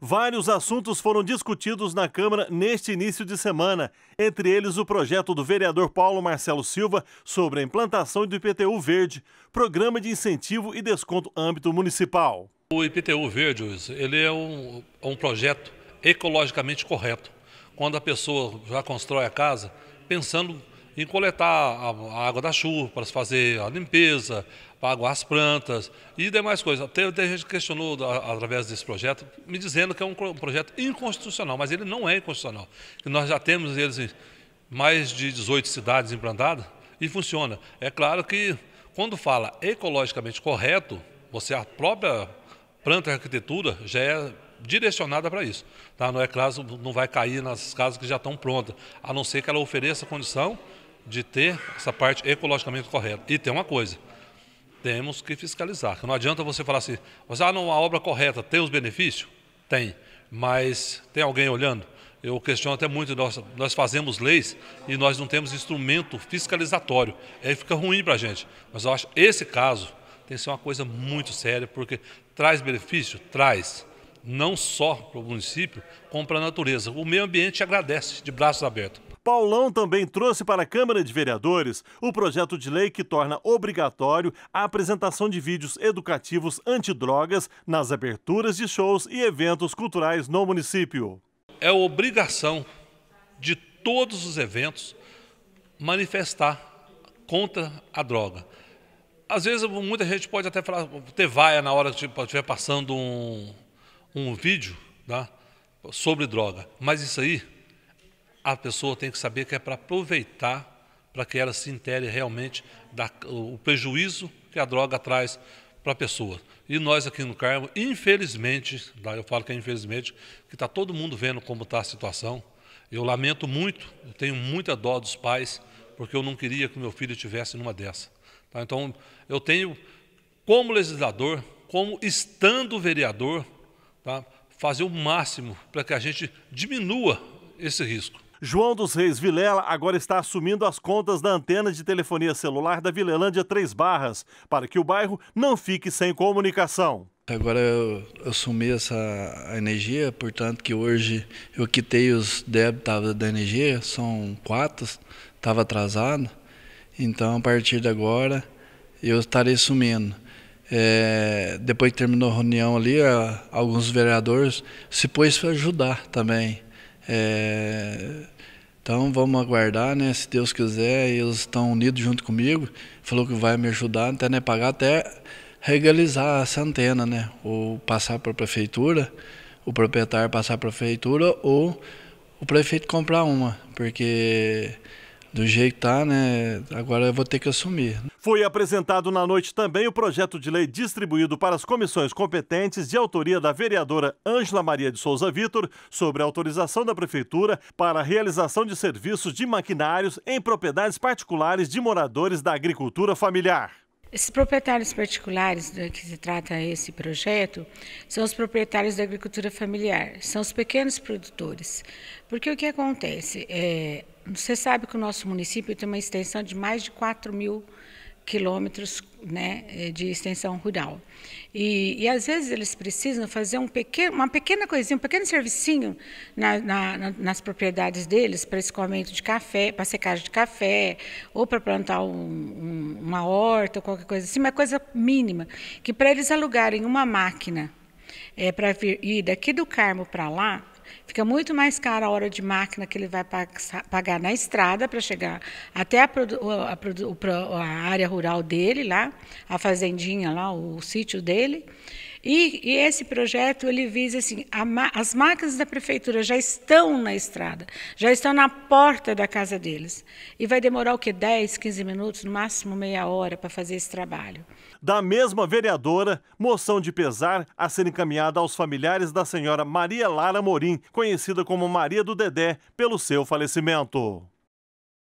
Vários assuntos foram discutidos na Câmara neste início de semana, entre eles o projeto do vereador Paulo Marcelo Silva sobre a implantação do IPTU Verde, programa de incentivo e desconto âmbito municipal. O IPTU Verde, ele é um, é um projeto ecologicamente correto. Quando a pessoa já constrói a casa, pensando em coletar a, água da chuva para fazer a limpeza, para aguar as plantas e demais coisas. Teve, teve gente que questionou através desse projeto, me dizendo que é um, projeto inconstitucional, mas ele não é inconstitucional. Nós já temos eles em mais de 18 cidades implantadas e funciona. É claro que quando fala ecologicamente correto, você a própria planta e arquitetura já é direcionada para isso. Tá? Não é caso, não vai cair nas casas que já estão prontas, a não ser que ela ofereça condição de ter essa parte ecologicamente correta. E tem uma coisa, temos que fiscalizar. Não adianta você falar assim, mas ah, não, a obra correta tem os benefícios? Tem, mas tem alguém olhando? Eu questiono até muito, nós, nós fazemos leis e nós não temos instrumento fiscalizatório. Aí fica ruim para a gente. Mas eu acho que esse caso tem que ser uma coisa muito séria, porque traz benefício? Traz. Não só para o município, como para a natureza. O meio ambiente agradece de braços abertos. Paulão também trouxe para a Câmara de Vereadores o projeto de lei que torna obrigatório a apresentação de vídeos educativos antidrogas nas aberturas de shows e eventos culturais no município. É obrigação de todos os eventos manifestar contra a droga. Às vezes, muita gente pode até falar, ter vaia na hora que tipo, estiver passando um, um vídeo né, sobre droga, mas isso aí a pessoa tem que saber que é para aproveitar para que ela se entere realmente da, o prejuízo que a droga traz para a pessoa. E nós aqui no Carmo, infelizmente, eu falo que é infelizmente, que está todo mundo vendo como está a situação. Eu lamento muito, eu tenho muita dó dos pais, porque eu não queria que meu filho estivesse numa dessa. Tá? Então, eu tenho, como legislador, como estando vereador, tá? fazer o máximo para que a gente diminua esse risco. João dos Reis Vilela agora está assumindo as contas da antena de telefonia celular da Vilelândia Três Barras, para que o bairro não fique sem comunicação. Agora eu assumi essa energia, portanto que hoje eu quitei os débitos da energia, são quatro, estava atrasado. Então, a partir de agora, eu estarei sumindo. É, depois que terminou a reunião ali, alguns vereadores se pôs para ajudar também. É, então vamos aguardar, né? Se Deus quiser, eles estão unidos junto comigo. Falou que vai me ajudar até né, pagar até legalizar essa antena, né? Ou passar para a prefeitura, o proprietário passar para a prefeitura ou o prefeito comprar uma, porque do jeito que tá, né? Agora eu vou ter que assumir. Foi apresentado na noite também o projeto de lei distribuído para as comissões competentes de autoria da vereadora Ângela Maria de Souza Vitor sobre autorização da prefeitura para a realização de serviços de maquinários em propriedades particulares de moradores da agricultura familiar. Esses proprietários particulares que se trata esse projeto são os proprietários da agricultura familiar, são os pequenos produtores. Porque o que acontece? É, você sabe que o nosso município tem uma extensão de mais de 4 mil quilômetros né, eh, de extensão rural. E, e, às vezes eles precisam fazer um pequeno, uma pequena coisinha, um pequeno servicinho na, na, nas propriedades deles para escoamento de café, para secagem de café, ou para plantar um, um, uma horta, qualquer coisa assim, uma coisa mínima, que para eles alugarem uma máquina é, para ir daqui do Carmo para lá, Fica muito mais caro a hora de máquina que ele vai pagar na estrada para chegar até a, a, a, área rural dele, lá, a fazendinha, lá, o sítio dele. E, e esse projeto ele visa assim, a, as máquinas da prefeitura já estão na estrada, já estão na porta da casa deles. E vai demorar o que 10, 15 minutos, no máximo meia hora para fazer esse trabalho. Da mesma vereadora, moção de pesar a ser encaminhada aos familiares da senhora Maria Lara Morim, conhecida como Maria do Dedé, pelo seu falecimento.